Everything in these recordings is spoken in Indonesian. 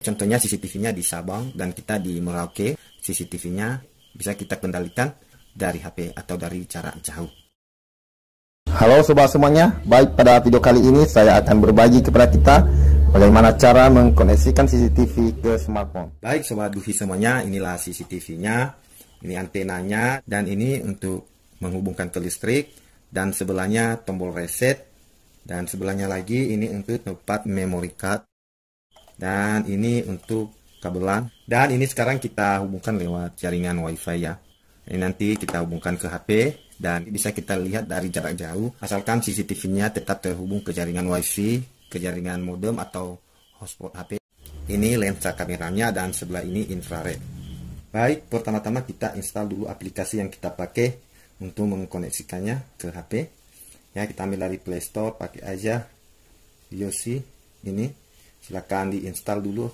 Contohnya CCTV-nya di Sabang dan kita di Merauke, CCTV-nya bisa kita kendalikan dari HP atau dari jarak jauh. Halo sobat semuanya, baik pada video kali ini saya akan berbagi kepada kita bagaimana cara mengkoneksikan CCTV ke smartphone. Baik sobat Duhi semuanya, inilah CCTV-nya, ini antenanya, dan ini untuk menghubungkan ke listrik, dan sebelahnya tombol reset, dan sebelahnya lagi ini untuk tempat memory card dan ini untuk kabel LAN dan ini sekarang kita hubungkan lewat jaringan wifi ya ini nanti kita hubungkan ke HP dan bisa kita lihat dari jarak jauh asalkan CCTV-nya tetap terhubung ke jaringan wifi ke jaringan modem atau hotspot HP ini lensa kameranya dan sebelah ini infrared baik pertama-tama kita install dulu aplikasi yang kita pakai untuk mengkoneksikannya ke HP ya kita ambil dari Play Store pakai aja Yosi ini silahkan diinstal dulu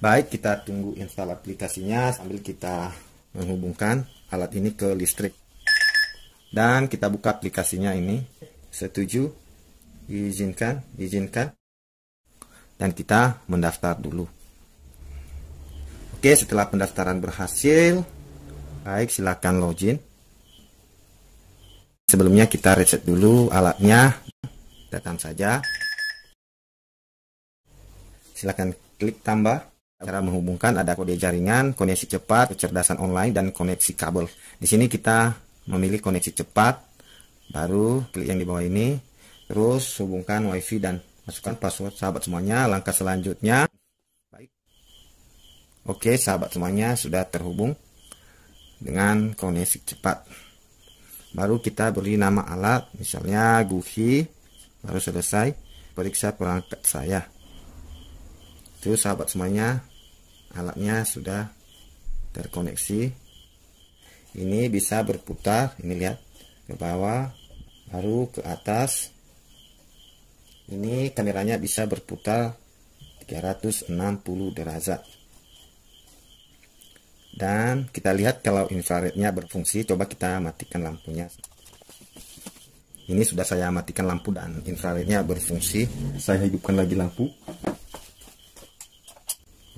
baik kita tunggu install aplikasinya sambil kita menghubungkan alat ini ke listrik dan kita buka aplikasinya ini setuju diizinkan diizinkan dan kita mendaftar dulu oke setelah pendaftaran berhasil baik silahkan login sebelumnya kita reset dulu alatnya datang saja silahkan klik tambah. Cara menghubungkan ada kode jaringan, koneksi cepat, kecerdasan online, dan koneksi kabel. Di sini kita memilih koneksi cepat, baru klik yang di bawah ini, terus hubungkan wifi dan masukkan password sahabat semuanya. Langkah selanjutnya, baik. Oke sahabat semuanya sudah terhubung dengan koneksi cepat. Baru kita beri nama alat, misalnya Guhi, baru selesai periksa perangkat saya itu sahabat semuanya, alatnya sudah terkoneksi. Ini bisa berputar, ini lihat ke bawah, baru ke atas. Ini kameranya bisa berputar 360 derajat. Dan kita lihat kalau infrarednya berfungsi, coba kita matikan lampunya ini sudah saya matikan lampu dan infrarednya berfungsi saya hidupkan lagi lampu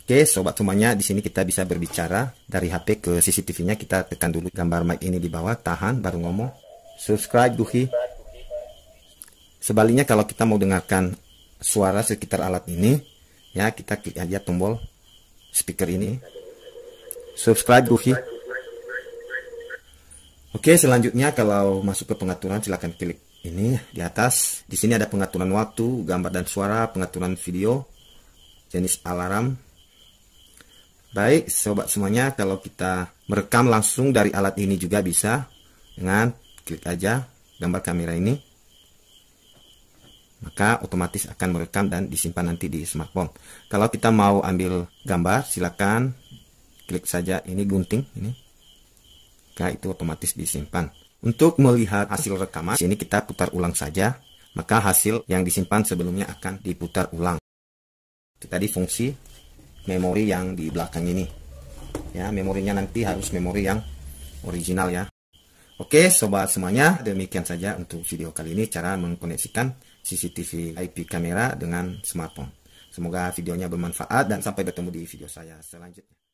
Oke, sobat semuanya, di sini kita bisa berbicara dari HP ke CCTV-nya. Kita tekan dulu gambar mic ini di bawah, tahan baru ngomong. Subscribe Duhi. Sebaliknya kalau kita mau dengarkan suara sekitar alat ini, ya kita klik aja tombol speaker ini. Subscribe Duhi. Oke, selanjutnya kalau masuk ke pengaturan silahkan klik ini di atas. Di sini ada pengaturan waktu, gambar dan suara, pengaturan video, jenis alarm, Baik, sobat semuanya, kalau kita merekam langsung dari alat ini juga bisa dengan klik aja gambar kamera ini. Maka otomatis akan merekam dan disimpan nanti di smartphone. Kalau kita mau ambil gambar, silakan klik saja ini gunting ini. Maka itu otomatis disimpan. Untuk melihat hasil rekaman, sini kita putar ulang saja. Maka hasil yang disimpan sebelumnya akan diputar ulang. Itu tadi fungsi memori yang di belakang ini ya memorinya nanti harus memori yang original ya Oke sobat semuanya demikian saja untuk video kali ini cara mengkoneksikan CCTV IP kamera dengan smartphone. Semoga videonya bermanfaat dan sampai bertemu di video saya selanjutnya.